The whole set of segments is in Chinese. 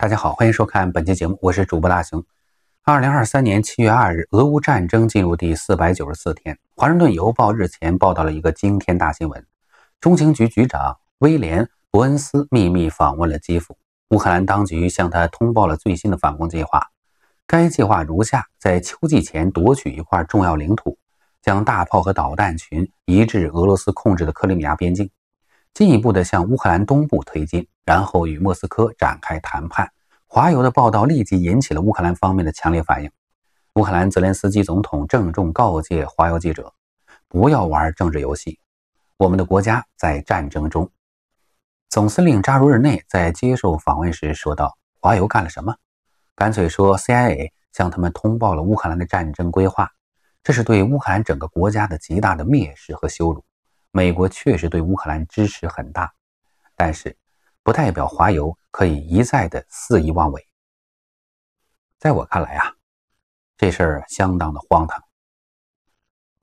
大家好，欢迎收看本期节目，我是主播大熊。二零二三年七月二日，俄乌战争进入第四百九十四天。华盛顿邮报日前报道了一个惊天大新闻：中情局局长威廉·伯恩斯秘密访问了基辅，乌克兰当局向他通报了最新的反攻计划。该计划如下：在秋季前夺取一块重要领土，将大炮和导弹群移至俄罗斯控制的克里米亚边境。进一步的向乌克兰东部推进，然后与莫斯科展开谈判。华油的报道立即引起了乌克兰方面的强烈反应。乌克兰泽连斯基总统郑重告诫华油记者：“不要玩政治游戏，我们的国家在战争中。”总司令扎卢日内在接受访问时说道：“华油干了什么？干脆说 CIA 向他们通报了乌克兰的战争规划，这是对乌克兰整个国家的极大的蔑视和羞辱。”美国确实对乌克兰支持很大，但是不代表华油可以一再的肆意妄为。在我看来啊，这事儿相当的荒唐。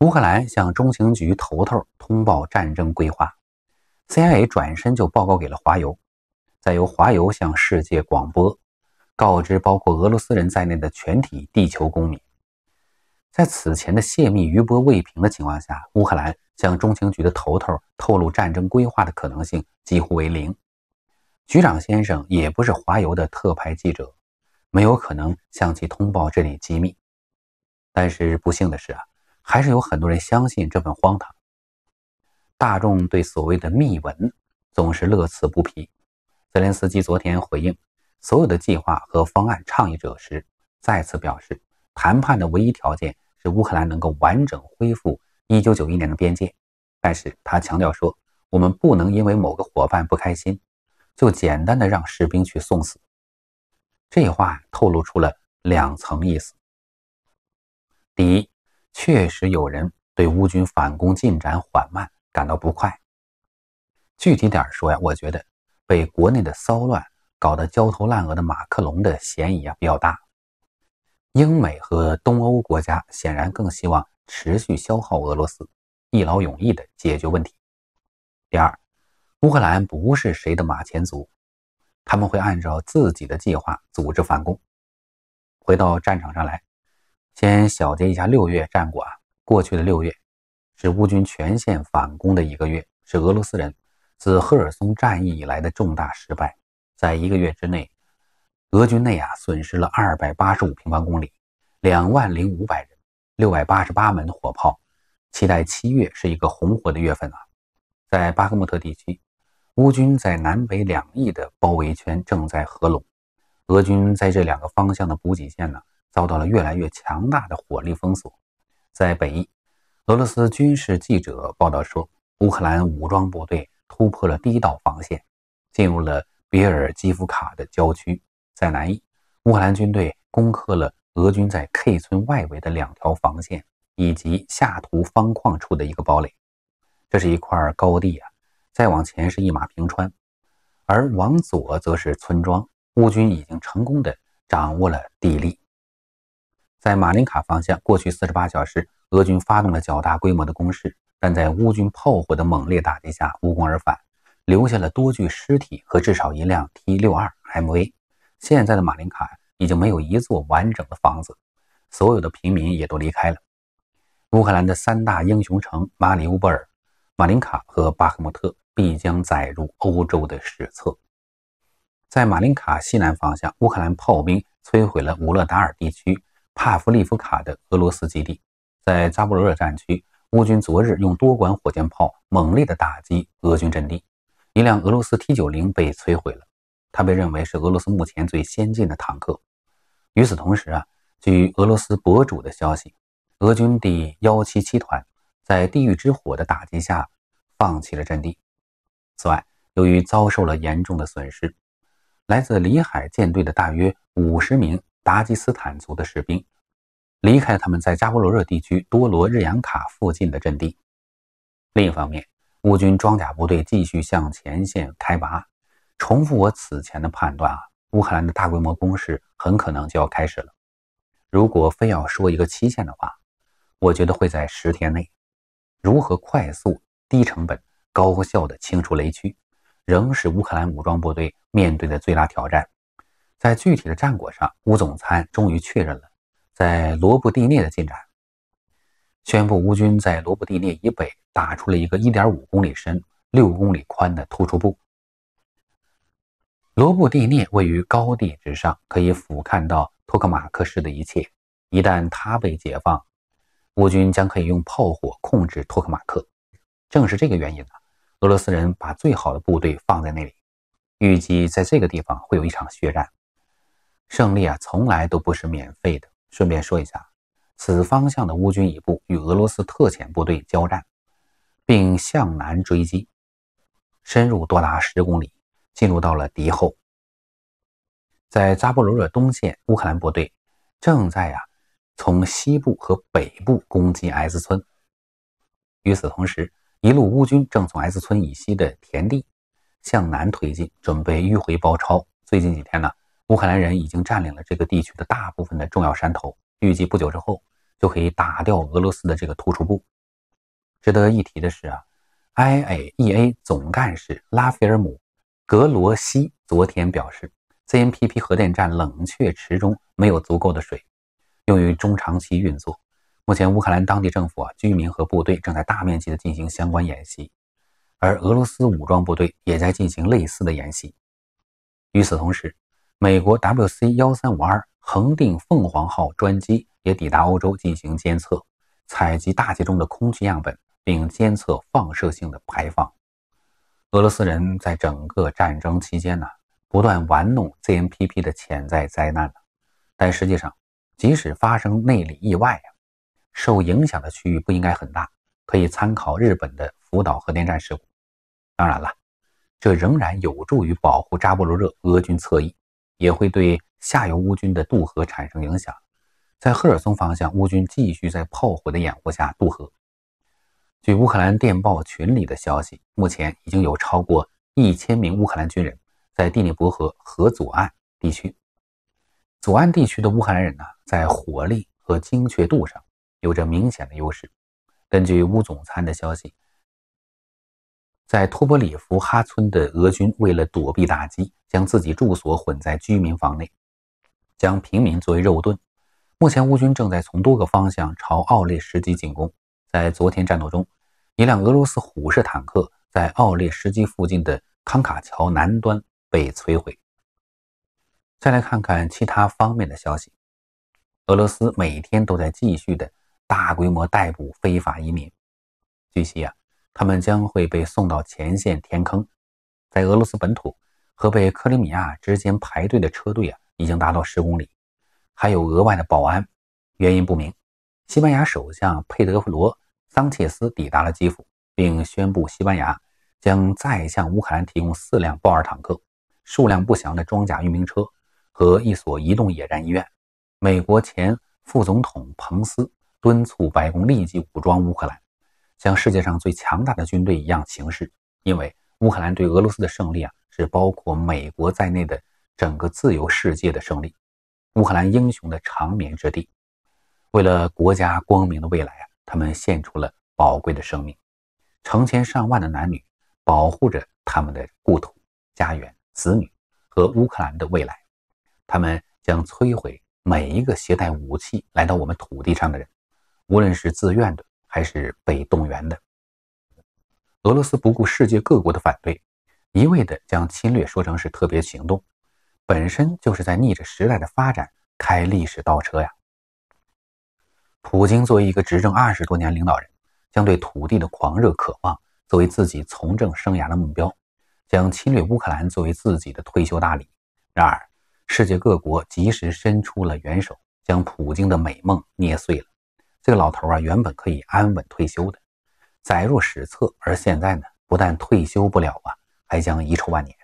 乌克兰向中情局头头通报战争规划，CIA 转身就报告给了华油，再由华油向世界广播，告知包括俄罗斯人在内的全体地球公民。在此前的泄密余波未平的情况下，乌克兰向中情局的头头透露战争规划的可能性几乎为零。局长先生也不是华油的特派记者，没有可能向其通报这里机密。但是不幸的是啊，还是有很多人相信这份荒唐。大众对所谓的密文总是乐此不疲。泽连斯基昨天回应所有的计划和方案倡议者时，再次表示谈判的唯一条件。使乌克兰能够完整恢复一九九一年的边界，但是他强调说，我们不能因为某个伙伴不开心，就简单的让士兵去送死。这话透露出了两层意思。第一，确实有人对乌军反攻进展缓慢感到不快。具体点说呀，我觉得被国内的骚乱搞得焦头烂额的马克龙的嫌疑啊比较大。英美和东欧国家显然更希望持续消耗俄罗斯，一劳永逸地解决问题。第二，乌克兰不是谁的马前卒，他们会按照自己的计划组织反攻，回到战场上来。先小结一下六月战果啊，过去的六月是乌军全线反攻的一个月，是俄罗斯人自赫尔松战役以来的重大失败，在一个月之内。俄军内啊损失了二百八十五平方公里，两万零五百人，六百八十八门火炮。期待七月是一个红火的月份啊！在巴赫穆特地区，乌军在南北两翼的包围圈正在合拢，俄军在这两个方向的补给线呢遭到了越来越强大的火力封锁。在北翼，俄罗斯军事记者报道说，乌克兰武装部队突破了第一道防线，进入了别尔基夫卡的郊区。在南翼，乌克兰军队攻克了俄军在 K 村外围的两条防线以及下图方框处的一个堡垒。这是一块高地啊！再往前是一马平川，而往左则是村庄。乌军已经成功的掌握了地利。在马林卡方向，过去48小时，俄军发动了较大规模的攻势，但在乌军炮火的猛烈打击下无功而返，留下了多具尸体和至少一辆 T62MV。现在的马林卡已经没有一座完整的房子，所有的平民也都离开了。乌克兰的三大英雄城马里乌波尔、马林卡和巴赫穆特必将载入欧洲的史册。在马林卡西南方向，乌克兰炮兵摧毁了乌勒达尔地区帕夫利夫卡的俄罗斯基地。在扎波罗热战区，乌军昨日用多管火箭炮猛烈地打击俄军阵地，一辆俄罗斯 T90 被摧毁了。它被认为是俄罗斯目前最先进的坦克。与此同时啊，据俄罗斯博主的消息，俄军第幺七七团在“地狱之火”的打击下放弃了阵地。此外，由于遭受了严重的损失，来自里海舰队的大约五十名达吉斯坦族的士兵离开他们在加波罗热地区多罗日扬卡附近的阵地。另一方面，乌军装甲部队继续向前线开拔。重复我此前的判断啊，乌克兰的大规模攻势很可能就要开始了。如果非要说一个期限的话，我觉得会在十天内。如何快速、低成本、高效的清除雷区，仍是乌克兰武装部队面对的最大挑战。在具体的战果上，乌总参终于确认了，在罗布地涅的进展，宣布乌军在罗布地涅以北打出了一个1.5公里深、6公里宽的突出部。罗布地涅位于高地之上，可以俯瞰到托克马克市的一切。一旦它被解放，乌军将可以用炮火控制托克马克。正是这个原因啊，俄罗斯人把最好的部队放在那里。预计在这个地方会有一场血战。胜利啊，从来都不是免费的。顺便说一下，此方向的乌军一部与俄罗斯特遣部队交战，并向南追击，深入多达十公里。进入到了敌后，在扎波罗热东线，乌克兰部队正在呀从西部和北部攻击 S 村。与此同时，一路乌军正从 S 村以西的田地向南推进，准备迂回包抄。最近几天呢，乌克兰人已经占领了这个地区的大部分的重要山头，预计不久之后就可以打掉俄罗斯的这个突出部。值得一提的是啊，IAEA 总干事拉斐尔姆。格罗西昨天表示 c n p p 核电站冷却池中没有足够的水用于中长期运作。目前，乌克兰当地政府啊、居民和部队正在大面积的进行相关演习，而俄罗斯武装部队也在进行类似的演习。与此同时，美国 WC 幺三五二恒定凤凰号专机也抵达欧洲进行监测，采集大气中的空气样本，并监测放射性的排放。俄罗斯人在整个战争期间呢，不断玩弄 ZMPP 的潜在灾难呢，但实际上，即使发生内里意外啊，受影响的区域不应该很大，可以参考日本的福岛核电站事故。当然了，这仍然有助于保护扎波罗热俄军侧翼，也会对下游乌军的渡河产生影响。在赫尔松方向，乌军继续在炮火的掩护下渡河。据乌克兰电报群里的消息，目前已经有超过一千名乌克兰军人在第聂伯河河左岸地区。左岸地区的乌克兰人呢，在火力和精确度上有着明显的优势。根据乌总参的消息，在托波里夫哈村的俄军为了躲避打击，将自己住所混在居民房内，将平民作为肉盾。目前，乌军正在从多个方向朝奥列什基进攻。在昨天战斗中，一辆俄罗斯虎式坦克在奥列什基附近的康卡桥南端被摧毁。再来看看其他方面的消息：俄罗斯每天都在继续的大规模逮捕非法移民。据悉啊，他们将会被送到前线填坑。在俄罗斯本土和被克里米亚之间排队的车队啊，已经达到十公里，还有额外的保安，原因不明。西班牙首相佩德罗·桑切斯抵达了基辅，并宣布西班牙将再向乌克兰提供四辆豹二坦克、数量不详的装甲运兵车和一所移动野战医院。美国前副总统彭斯敦促白宫立即武装乌克兰，像世界上最强大的军队一样行事，因为乌克兰对俄罗斯的胜利啊，是包括美国在内的整个自由世界的胜利，乌克兰英雄的长眠之地。为了国家光明的未来啊，他们献出了宝贵的生命，成千上万的男女保护着他们的故土、家园、子女和乌克兰的未来。他们将摧毁每一个携带武器来到我们土地上的人，无论是自愿的还是被动员的。俄罗斯不顾世界各国的反对，一味地将侵略说成是特别行动，本身就是在逆着时代的发展开历史倒车呀。普京作为一个执政二十多年领导人，将对土地的狂热渴望作为自己从政生涯的目标，将侵略乌克兰作为自己的退休大礼。然而，世界各国及时伸出了援手，将普京的美梦捏碎了。这个老头啊，原本可以安稳退休的，载入史册。而现在呢，不但退休不了啊，还将遗臭万年。